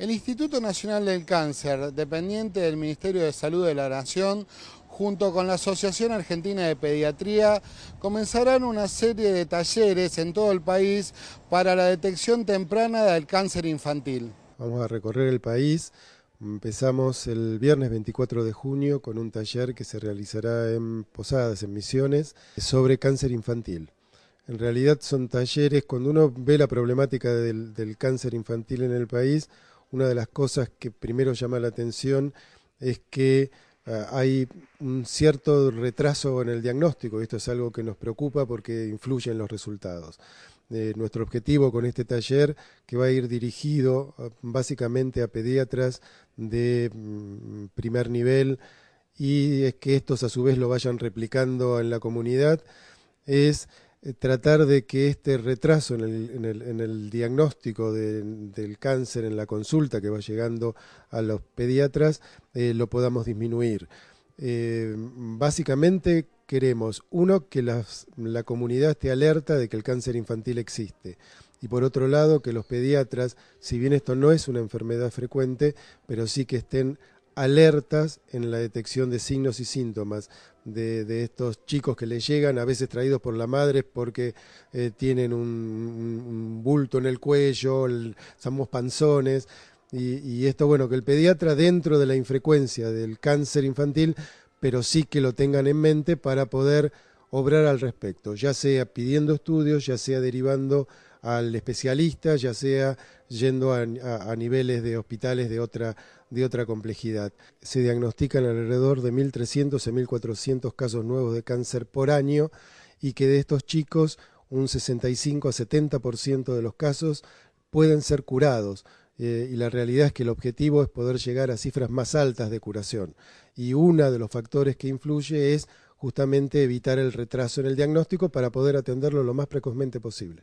El Instituto Nacional del Cáncer, dependiente del Ministerio de Salud de la Nación, junto con la Asociación Argentina de Pediatría, comenzarán una serie de talleres en todo el país para la detección temprana del cáncer infantil. Vamos a recorrer el país. Empezamos el viernes 24 de junio con un taller que se realizará en Posadas, en Misiones, sobre cáncer infantil. En realidad son talleres, cuando uno ve la problemática del, cáncer infantil en el país, una de las cosas que primero llama la atención es que eh, hay un cierto retraso en el diagnóstico. Esto es algo que nos preocupa porque influye en los resultados. Eh, nuestro objetivo con este taller, que va a ir dirigido eh, básicamente a pediatras de mm, primer nivel y es que estos a su vez lo vayan replicando en la comunidad, es eh, tratar de que este retraso en el, diagnóstico del cáncer en la consulta que va llegando a los pediatras eh, lo podamos disminuir. Eh, básicamente queremos, uno, que la comunidad esté alerta de que el cáncer infantil existe. Y por otro lado, que los pediatras, si bien esto no es una enfermedad frecuente, pero sí que estén alertas en la detección de signos y síntomas de, estos chicos que les llegan, a veces traídos por la madre porque eh, tienen un, bulto en el cuello, el, somos panzones. Y, y esto, bueno, que el pediatra dentro de la infrecuencia del cáncer infantil, pero sí que lo tengan en mente para poder obrar al respecto, ya sea pidiendo estudios, ya sea derivando al especialista, ya sea yendo a, niveles de hospitales de otra, de otra complejidad. Se diagnostican alrededor de 1.300 a 1.400 casos nuevos de cáncer por año y que de estos chicos un 65 a 70% de los casos pueden ser curados. Eh, y la realidad es que el objetivo es poder llegar a cifras más altas de curación. Y uno de los factores que influye es justamente evitar el retraso en el diagnóstico para poder atenderlo lo más precozmente posible.